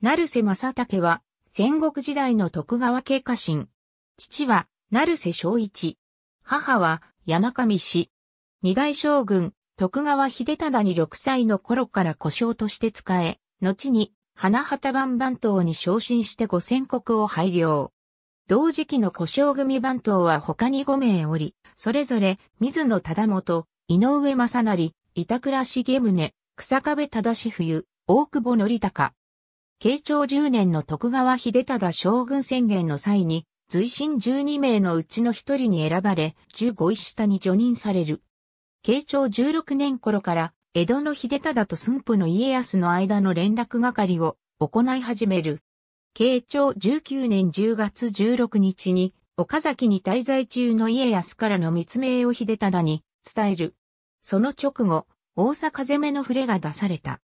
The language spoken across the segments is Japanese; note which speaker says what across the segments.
Speaker 1: 成瀬正武は、戦国時代の徳川家家臣。父は、成瀬正一。母は、山上氏。二代将軍、徳川秀忠に6歳の頃から故障として使え、後に、花畑番番頭に昇進して五千国を拝領。同時期の故障組番頭は他に5名おり、それぞれ、水野忠元、井上正成、板倉重宗、草壁忠冬、大久保則高。慶長10年の徳川秀忠将軍宣言の際に、随身12名のうちの一人に選ばれ、15位下に除任される。慶長16年頃から、江戸の秀忠と駿府の家康の間の連絡係を行い始める。慶長19年10月16日に、岡崎に滞在中の家康からの密命を秀忠に伝える。その直後、大阪攻めの触れが出された。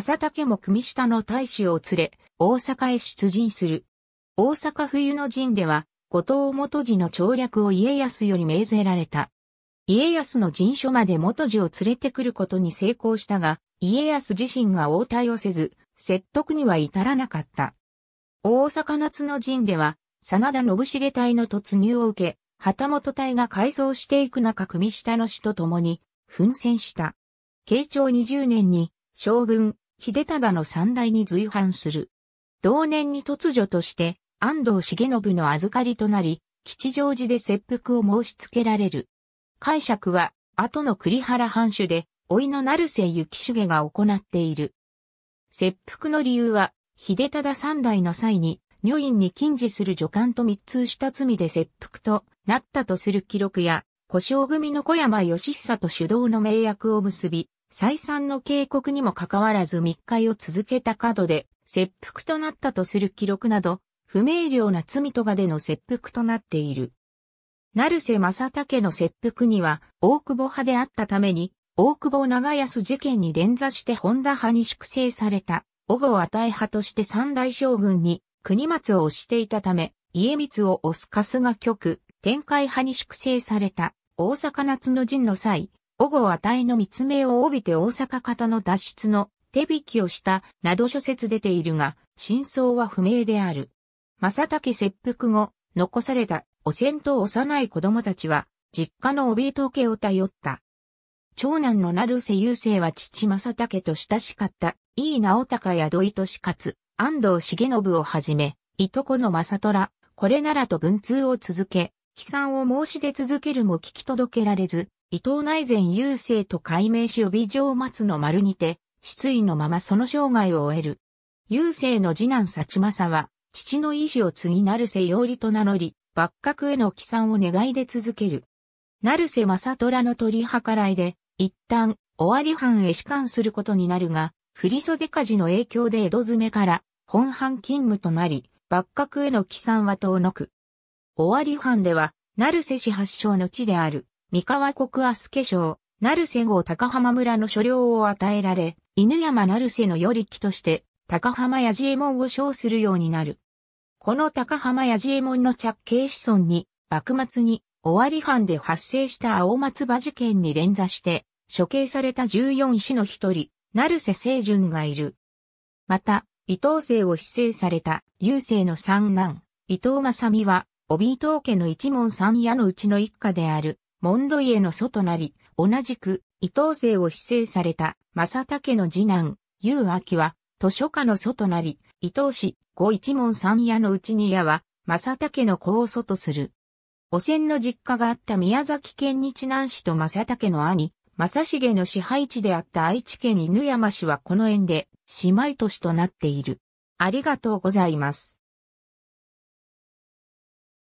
Speaker 1: 正竹も組下の大使を連れ、大阪へ出陣する。大阪冬の陣では、後藤元次の調略を家康より命ぜられた。家康の陣所まで元次を連れてくることに成功したが、家康自身が応対をせず、説得には至らなかった。大阪夏の陣では、真田信繁隊の突入を受け、旗本隊が改装していく中組下の死と共に、奮戦した。慶長20年に、将軍、秀忠の三代に随伴する。同年に突如として安藤重信の預かりとなり、吉祥寺で切腹を申し付けられる。解釈は、後の栗原藩主で、老いの成瀬幸重が行っている。切腹の理由は、秀忠三代の際に、女院に禁止する助官と密通した罪で切腹となったとする記録や、故障組の小山義久と主導の名約を結び、再三の警告にもかかわらず密会を続けた角で、切腹となったとする記録など、不明瞭な罪とがでの切腹となっている。成瀬正武の切腹には、大久保派であったために、大久保長安事件に連座して本田派に粛清された、小郷与え派として三大将軍に、国松を推していたため、家光を推す春日局、天海派に粛清された、大阪夏の陣の際、午後は体の密命を帯びて大阪方の脱出の手引きをしたなど諸説出ているが、真相は不明である。正竹切腹後、残された汚染と幼い子供たちは、実家の帯糸家を頼った。長男の成瀬雄生は父正竹と親しかった、井伊直隆や土井利勝、安藤重信をはじめ、いとこの正虎、これならと文通を続け、悲惨を申し出続けるも聞き届けられず、伊藤内前優勢と改名し帯状松の丸にて、失意のままその生涯を終える。優勢の次男幸政は、父の意志を継ぎなるせよりと名乗り、幕閣への帰参を願いで続ける。なるせ正虎の取り計らいで、一旦、尾張藩へ仕官することになるが、振袖火事の影響で江戸詰めから、本藩勤務となり、幕閣への帰参は遠のく。尾張藩では、成瀬氏発祥の地である。三河国アスケ省、成瀬号高浜村の所領を与えられ、犬山成瀬の与力として、高浜やじえもんを称するようになる。この高浜やじえもんの着系子孫に、幕末に、終わり藩で発生した青松場事件に連座して、処刑された14医師の一人、成瀬清順がいる。また、伊藤姓を失勢された、雄勢の三男、伊藤正美は、帯伊藤家の一門三屋のうちの一家である。モンド家の祖となり、同じく伊藤姓を非政された正竹の次男、アキは図書家の祖となり、伊藤氏五一門三屋のうちに矢は正竹の子を祖とする。汚染の実家があった宮崎県日南市と正竹の兄、正成の支配地であった愛知県犬山市はこの縁で姉妹都市となっている。ありがとうございます。